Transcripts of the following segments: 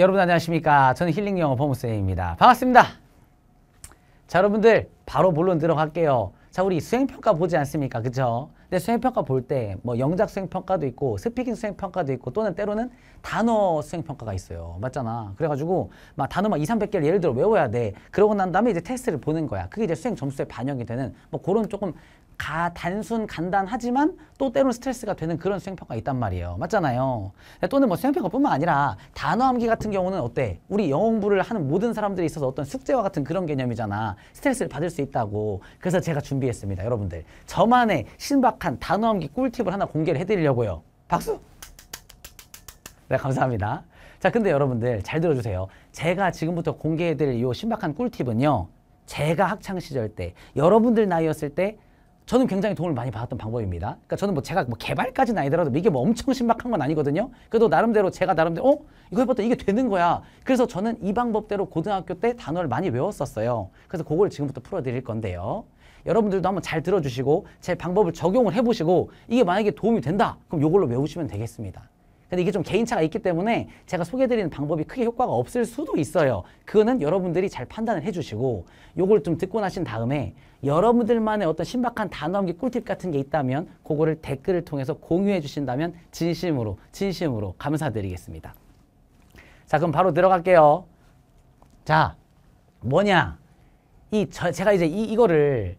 여러분 안녕하십니까 저는 힐링영어 보무쌤입니다 반갑습니다 자 여러분들 바로 본론 들어갈게요 자 우리 수행평가 보지 않습니까 그죠 근데 수행평가 볼 때 뭐 영작 수행평가도 있고 스피킹 수행평가도 있고 또는 때로는 단어 수행평가가 있어요 맞잖아 그래가지고 막 단어 막 2, 300개를 예를 들어 외워야 돼 그러고 난 다음에 이제 테스트를 보는 거야 그게 이제 수행 점수에 반영이 되는 뭐 그런 조금 가, 단순 간단하지만 또 때로는 스트레스가 되는 그런 수행평가가 있단 말이에요. 맞잖아요. 또는 뭐 수행평가뿐만 아니라 단어 암기 같은 경우는 어때? 우리 영어 공부를 하는 모든 사람들이 있어서 어떤 숙제와 같은 그런 개념이잖아. 스트레스를 받을 수 있다고. 그래서 제가 준비했습니다. 여러분들. 저만의 신박한 단어 암기 꿀팁을 하나 공개를 해드리려고요. 박수! 네, 감사합니다. 자, 근데 여러분들 잘 들어주세요. 제가 지금부터 공개해드릴 이 신박한 꿀팁은요. 제가 학창시절 때, 여러분들 나이였을 때 저는 굉장히 도움을 많이 받았던 방법입니다. 그러니까 저는 뭐 제가 뭐 개발까지는 아니더라도 이게 뭐 엄청 신박한 건 아니거든요. 그래도 나름대로 제가 나름대로 어? 이거 해봤더니 이게 되는 거야. 그래서 저는 이 방법대로 고등학교 때 단어를 많이 외웠었어요. 그래서 그걸 지금부터 풀어드릴 건데요. 여러분들도 한번 잘 들어주시고 제 방법을 적용을 해보시고 이게 만약에 도움이 된다 그럼 이걸로 외우시면 되겠습니다. 근데 이게 좀 개인차가 있기 때문에 제가 소개드리는 방법이 크게 효과가 없을 수도 있어요. 그거는 여러분들이 잘 판단을 해주시고 요걸 좀 듣고 나신 다음에 여러분들만의 어떤 신박한 단어 암기 꿀팁 같은 게 있다면 그거를 댓글을 통해서 공유해 주신다면 진심으로 진심으로 감사드리겠습니다. 자 그럼 바로 들어갈게요. 자 뭐냐 이 저, 제가 이제 이, 이거를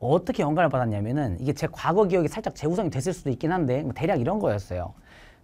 어떻게 영감을 받았냐면은 이게 제 과거 기억이 살짝 재구성이 됐을 수도 있긴 한데 뭐 대략 이런 거였어요.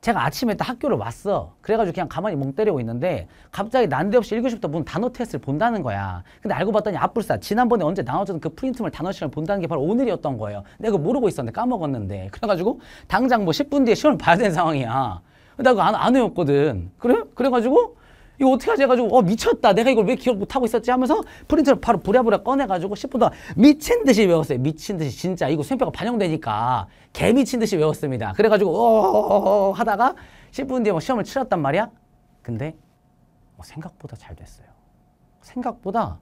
제가 아침에 딱 학교를 왔어. 그래가지고 그냥 가만히 멍 때리고 있는데 갑자기 난데없이 1교시부터 무 단어 테스트를 본다는 거야. 근데 알고 봤더니 앞불사 지난번에 언제 나눠줬던 그 프린트물 단어 시험을 본다는 게 바로 오늘이었던 거예요. 내가 그거 모르고 있었는데 까먹었는데. 그래가지고 당장 뭐 10분 뒤에 시험을 봐야 되는 상황이야. 나 그거 안, 안 외웠거든. 그래? 그래가지고 이거 어떻게 하지 해가지고 어 미쳤다 내가 이걸 왜 기억 못하고 있었지 하면서 프린트를 바로 부랴부랴 꺼내가지고 10분 동 미친 듯이 외웠어요 미친 듯이 진짜 이거 수행표가 반영되니까 개 미친 듯이 외웠습니다 그래가지고 어어어 어, 어, 어, 하다가 10분 뒤에 뭐 시험을 치렀단 말이야 근데 뭐 생각보다 잘 됐어요 생각보다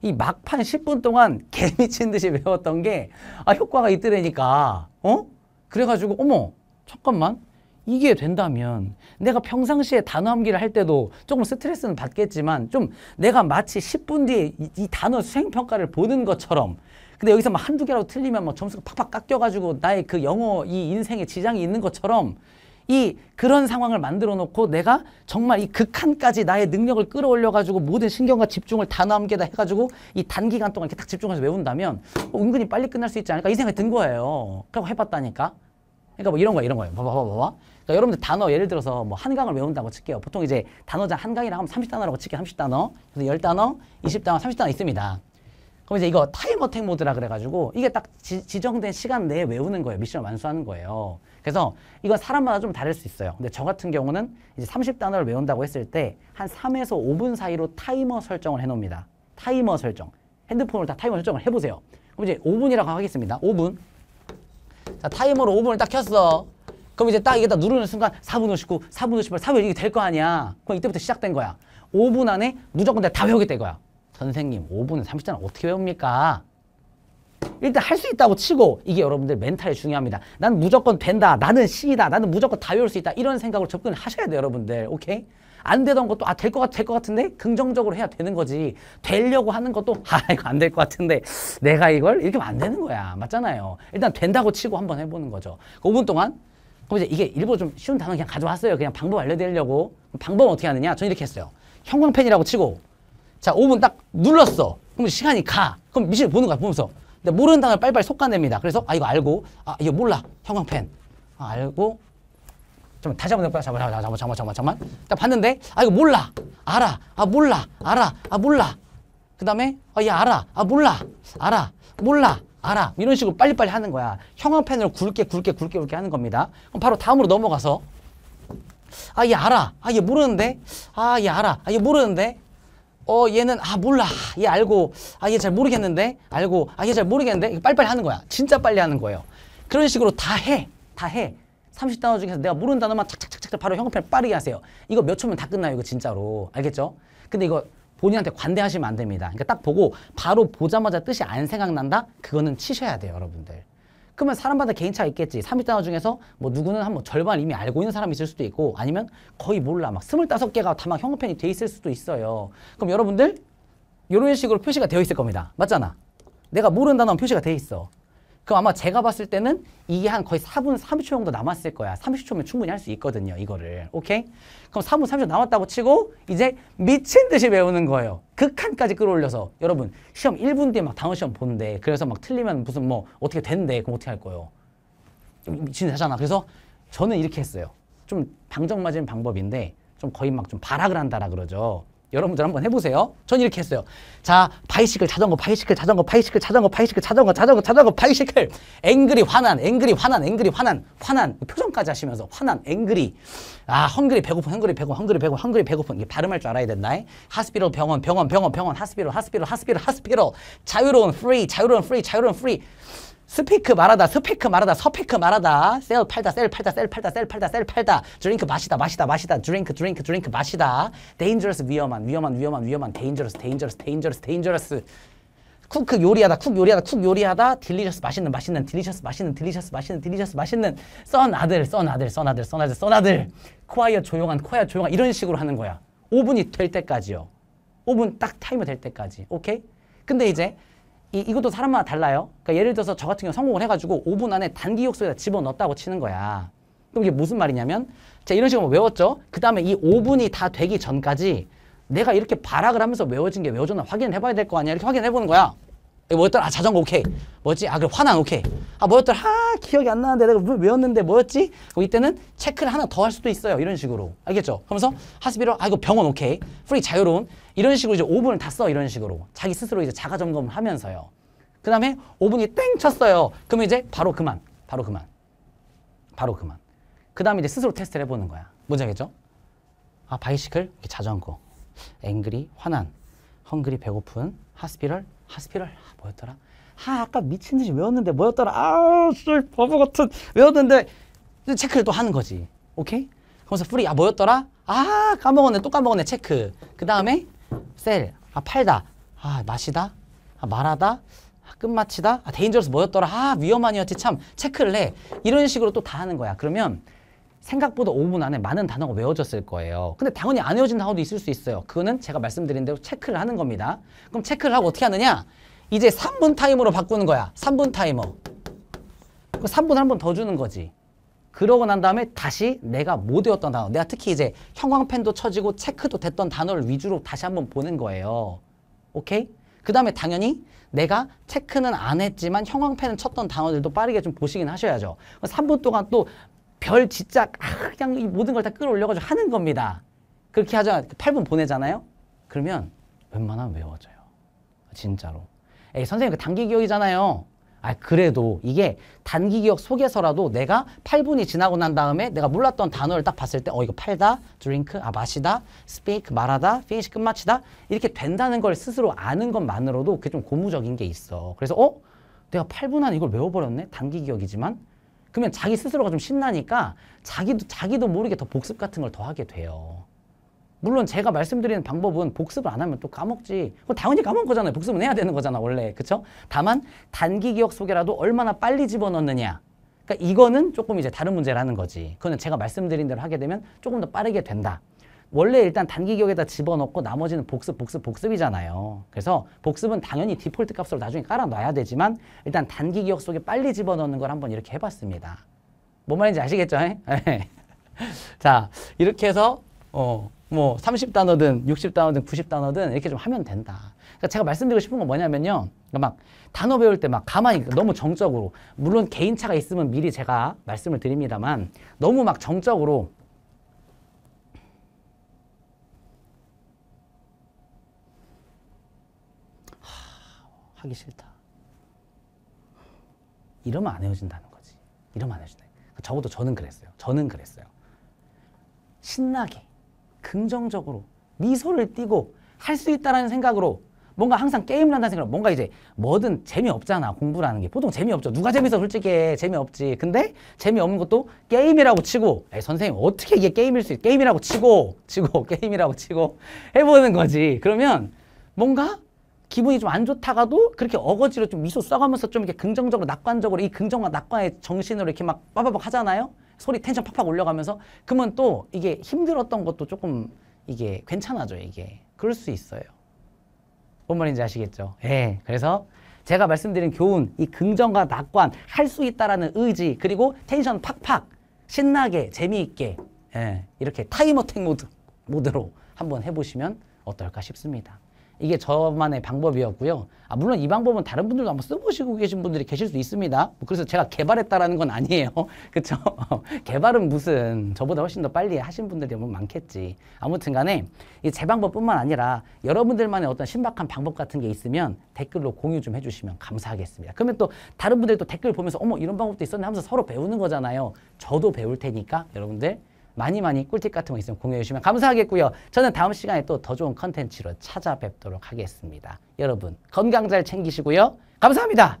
이 막판 10분 동안 개 미친 듯이 외웠던 게 아 효과가 있더라니까 어? 그래가지고 어머 잠깐만 이게 된다면 내가 평상시에 단어 암기를 할 때도 조금 스트레스는 받겠지만 좀 내가 마치 10분 뒤에 이, 이 단어 수행평가를 보는 것처럼 근데 여기서 막 한두 개라도 틀리면 뭐 점수가 팍팍 깎여가지고 나의 그 영어 이 인생에 지장이 있는 것처럼 이 그런 상황을 만들어 놓고 내가 정말 이 극한까지 나의 능력을 끌어올려 가지고 모든 신경과 집중을 단다함께다 해가지고 이 단기간 동안 이렇게 딱 집중해서 외운다면 어, 은근히 빨리 끝날 수 있지 않을까 이 생각이 든 거예요. 그리고 그러니까 해봤다니까. 그러니까 뭐 이런 거야 이런 거예요. 봐봐 봐봐 봐봐. 그러니까 여러분들 단어 예를 들어서 뭐 한강을 외운다고 칠게요. 보통 이제 단어장 한강이라 하면 30단어라고 칠게요. 30단어. 그래서 10단어, 20단어, 30단어 있습니다. 그럼 이제 이거 타임 어택 모드라 그래가지고 이게 딱 지, 정된 시간 내에 외우는 거예요. 미션을 완수하는 거예요. 그래서 이건 사람마다 좀 다를 수 있어요. 근데 저 같은 경우는 이제 30단어를 외운다고 했을 때 한 3에서 5분 사이로 타이머 설정을 해놓습니다. 타이머 설정. 핸드폰으로 다 타이머 설정을 해보세요. 그럼 이제 5분이라고 하겠습니다. 5분. 자, 타이머로 5분을 딱 켰어. 그럼 이제 딱 이게 다 누르는 순간 4분 59, 4분 58, 4분 이게 될 거 아니야. 그럼 이때부터 시작된 거야. 5분 안에 무조건 내가 다외우게다거야 선생님 5분 은3 0초는 어떻게 외웁니까? 일단 할 수 있다고 치고 이게 여러분들 멘탈이 중요합니다. 나는 무조건 된다. 나는 신이다. 나는 무조건 다 외울 수 있다. 이런 생각으로 접근을 하셔야 돼요. 여러분들. 오케이? 안 되던 것도 아될것 같아 될 것 같은데 긍정적으로 해야 되는 거지 되려고 하는 것도 아 이거 안 될 것 같은데 내가 이걸 이렇게 하면 안 되는 거야 맞잖아요 일단 된다고 치고 한번 해보는 거죠 5분 그 동안 그럼 이제 이게 일부러 좀 쉬운 단어 그냥 가져왔어요. 그냥 방법 알려드리려고. 방법 은 어떻게 하느냐? 저는 이렇게 했어요. 형광펜이라고 치고 자 5분 딱 눌렀어. 그럼 시간이 가. 그럼 미션 보는 거야 보면서. 근데 모르는 단어를 빨리빨리 속가냅니다. 그래서 아 이거 알고 아 이거 몰라 형광펜. 아 알고 잠깐 다시 한번 해볼까요? 잠깐만 잠깐만 잠깐만 잠깐만 잠깐만 딱 봤는데 아 이거 몰라 알아 아 몰라 알아 아 몰라 그 다음에 아 얘 알아 아 몰라 알아 몰라 알아. 이런 식으로 빨리빨리 하는 거야. 형광펜으로 굵게 굵게 굵게 굵게 하는 겁니다. 그럼 바로 다음으로 넘어가서 아, 얘 알아. 아, 얘 모르는데. 아, 얘 알아. 아, 얘 모르는데. 어, 얘는 아, 몰라. 얘 알고. 아, 얘 잘 모르겠는데. 알고. 아, 얘 잘 모르겠는데. 빨리빨리 하는 거야. 진짜 빨리 하는 거예요. 그런 식으로 다 해. 다 해. 30단어 중에서 내가 모르는 단어만 착착착착 바로 형광펜 빠르게 하세요. 이거 몇 초면 다 끝나요, 이거 진짜로. 알겠죠? 근데 이거 본인한테 관대하시면 안 됩니다. 그러니까 딱 보고 바로 보자마자 뜻이 안 생각난다? 그거는 치셔야 돼요, 여러분들. 그러면 사람마다 개인차 있겠지. 3일 단어 중에서 뭐 누구는 한번 뭐 절반 이미 알고 있는 사람이 있을 수도 있고 아니면 거의 몰라. 막 25개가 다 막 형용펜이 돼 있을 수도 있어요. 그럼 여러분들 이런 식으로 표시가 되어 있을 겁니다. 맞잖아. 내가 모르는 단어는 표시가 돼 있어. 그 아마 제가 봤을 때는 이게 한 거의 4분 30초 정도 남았을 거야. 30초면 충분히 할 수 있거든요. 이거를. 오케이? 그럼 3분 30초 남았다고 치고 이제 미친 듯이 외우는 거예요. 극한까지 끌어올려서. 여러분 시험 1분 뒤에 막 다음 시험 보는데 그래서 막 틀리면 무슨 뭐 어떻게 된대. 그럼 어떻게 할 거예요? 미친 듯이 하잖아. 그래서 저는 이렇게 했어요. 좀 방정 맞은 방법인데 좀 거의 막 좀 발악을 한다라 그러죠. 여러분들 한번 해보세요. 전 이렇게 했어요. 자, 바이시클, 자전거, 바이시클, 자전거, 바이시클, 자전거, 바이시클, 자전거, 자전거, 자전거, 바이시클. 앵그리, 화난, 앵그리, 화난, 앵그리, 화난, 화난. 표정까지 하시면서 화난, 앵그리. 아, 헝그리, 배고픈, 헝그리, 배고, 픈 헝그리, 배고, 픈 헝그리, 배고픈. 이게 발음할 줄 알아야 된다. 하스피로, 병원, 병원, 병원, 병원, 하스피로, 하스피로, 하스피로, 하스피로. 자유로운, free, 자유로운, free, 자유로운, free. 스피크 말하다, 스피크 말하다, 서피크 말하다, 셀 팔다, 셀 팔다, 셀 팔다, 셀 팔다, 셀 팔다, 드링크 마시다, 마시다, 마시다, 드링크, 드링크, 드링크 마시다, 데인저러스 위험한, 위험한, 위험한, 위험한, dangerous, dangerous, d a n g 요리하다, 쿡 요리하다, 쿡 요리하다, 딜리셔스 맛있는, 맛있는, 딜리셔스 맛있는, 딜리셔스 맛있는, 딜리셔스 맛있는, 썬 아들, 썬 아들, 썬 아들, 썬 아들, 썬 아들, 코아이어 조용한, 코아이어 조용한 이런 식으로 하는 거야. 5분이 될 때까지요. 5분 딱 타이머 될 때까지. 오케이? 근데 이제 이, 이것도 사람마다 달라요. 그러니까 예를 들어서 저 같은 경우 성공을 해가지고 5분 안에 단기 욕설에다 집어넣었다고 치는 거야. 그럼 이게 무슨 말이냐면 자 이런 식으로 외웠죠. 그 다음에 이 5분이 다 되기 전까지 내가 이렇게 발악을 하면서 외워진 게 외워졌나 확인해봐야 될 거 아니야. 이렇게 확인해보는 거야. 뭐였더라? 아, 자전거 오케이. 뭐였지? 아, 그래, 화난 오케이. 아, 뭐였더라? 아, 기억이 안 나는데 내가 왜 외웠는데 뭐였지? 이때는 체크를 하나 더 할 수도 있어요. 이런 식으로. 알겠죠? 그러면서 하스비로, 아, 이거 병원 오케이. 프리 자유로운. 이런 식으로 이제 5분을 다 써. 이런 식으로. 자기 스스로 이제 자가 점검을 하면서요. 그 다음에 5분이 땡 쳤어요. 그러면 이제 바로 그만. 바로 그만. 바로 그만. 그 다음에 이제 스스로 테스트를 해보는 거야. 뭔지 알겠죠? 아, 바이시클, 자전거. 앵그리, 화난. 헝그리, 배고픈, 하스피럴, 하스피럴 아, 뭐였더라? 아 아까 미친 듯이 외웠는데 뭐였더라? 아씨 바보 같은 외웠는데 체크를 또 하는 거지. 오케이? 그러면서 프리 아 뭐였더라? 아 까먹었네 또 까먹었네 체크. 그 다음에 셀 아 팔다 아 마시다 아 말하다 아 끝마치다 아 데인저러스 뭐였더라? 아 위험한이었지 참 체크를 해. 이런 식으로 또 다 하는 거야. 그러면 생각보다 5분 안에 많은 단어가 외워졌을 거예요. 근데 당연히 안 외워진 단어도 있을 수 있어요. 그거는 제가 말씀드린 대로 체크를 하는 겁니다. 그럼 체크를 하고 어떻게 하느냐? 이제 3분 타이머로 바꾸는 거야. 3분 타이머. 그 3분 한 번 더 주는 거지. 그러고 난 다음에 다시 내가 못 외웠던 단어 내가 특히 이제 형광펜도 쳐지고 체크도 됐던 단어를 위주로 다시 한 번 보는 거예요 오케이? 그 다음에 당연히 내가 체크는 안 했지만 형광펜을 쳤던 단어들도 빠르게 좀 보시긴 하셔야죠 3분 동안 또별 진짜 아, 그냥 이 모든 걸 다 끌어올려가지고 하는 겁니다. 그렇게 하자 8분 보내잖아요. 그러면 웬만하면 외워져요. 진짜로. 에 선생님 그 단기 기억이잖아요. 아 그래도 이게 단기 기억 속에서라도 내가 8분이 지나고 난 다음에 내가 몰랐던 단어를 딱 봤을 때 어 이거 팔다, 드링크, 아 마시다, 스페이크 말하다, f i n 끝마치다 이렇게 된다는 걸 스스로 아는 것만으로도 그게 좀 고무적인 게 있어. 그래서 어? 내가 8분 안에 이걸 외워버렸네? 단기 기억이지만 그러면 자기 스스로가 좀 신나니까 자기도 자기도 모르게 더 복습 같은 걸 더 하게 돼요. 물론 제가 말씀드리는 방법은 복습을 안 하면 또 까먹지. 그건 당연히 까먹은 거잖아요. 복습은 해야 되는 거잖아, 원래. 그렇죠 다만, 단기 기억 속에라도 얼마나 빨리 집어넣느냐. 그러니까 이거는 조금 이제 다른 문제라는 거지. 그거는 제가 말씀드린 대로 하게 되면 조금 더 빠르게 된다. 원래 일단 단기 기억에다 집어넣고 나머지는 복습, 복습, 복습이잖아요. 그래서 복습은 당연히 디폴트 값으로 나중에 깔아놔야 되지만 일단 단기 기억 속에 빨리 집어넣는 걸 한번 이렇게 해봤습니다. 뭔 말인지 아시겠죠? 예? 예. 자, 이렇게 해서 어, 뭐 30단어든 60단어든 90단어든 이렇게 좀 하면 된다. 그러니까 제가 말씀드리고 싶은 건 뭐냐면요. 그러니까 막 단어 배울 때 막 가만히 너무 정적으로 물론 개인차가 있으면 미리 제가 말씀을 드립니다만 너무 막 정적으로 하기 싫다. 이러면 안 헤어진다는 거지. 이러면 안 헤어진다. 그러니까 적어도 저는 그랬어요. 저는 그랬어요. 신나게, 긍정적으로, 미소를 띠고 할 수 있다라는 생각으로 뭔가 항상 게임을 한다는 생각으로 뭔가 이제 뭐든 재미없잖아 공부라는 게 보통 재미없죠 누가 재밌어 솔직히 재미없지 근데 재미없는 것도 게임이라고 치고 에 선생님 어떻게 이게 게임일 수 있... 게임이라고 치고 치고 게임이라고 치고 해보는 거지 그러면 뭔가 기분이 좀 안 좋다가도 그렇게 어거지로 좀 미소 써가면서 좀 이렇게 긍정적으로 낙관적으로 이 긍정과 낙관의 정신으로 이렇게 막 빠바박 하잖아요. 소리 텐션 팍팍 올려가면서 그러면 또 이게 힘들었던 것도 조금 이게 괜찮아져 이게 그럴 수 있어요. 뭔 말인지 아시겠죠? 예. 그래서 제가 말씀드린 교훈, 이 긍정과 낙관 할 수 있다라는 의지 그리고 텐션 팍팍 신나게 재미있게 예, 이렇게 타이머택 모드 모드로 한번 해보시면 어떨까 싶습니다. 이게 저만의 방법이었고요. 아, 물론 이 방법은 다른 분들도 한번 써보시고 계신 분들이 계실 수 있습니다. 뭐 그래서 제가 개발했다라는 건 아니에요. 그쵸? 개발은 무슨 저보다 훨씬 더 빨리 하신 분들이 뭐 많겠지. 아무튼 간에 이 제 방법뿐만 아니라 여러분들만의 어떤 신박한 방법 같은 게 있으면 댓글로 공유 좀 해주시면 감사하겠습니다. 그러면 또 다른 분들도 댓글 보면서 어머 이런 방법도 있었네 하면서 서로 배우는 거잖아요. 저도 배울 테니까 여러분들 많이 많이 꿀팁 같은 거 있으면 공유해 주시면 감사하겠고요. 저는 다음 시간에 또 더 좋은 컨텐츠로 찾아뵙도록 하겠습니다. 여러분 건강 잘 챙기시고요. 감사합니다.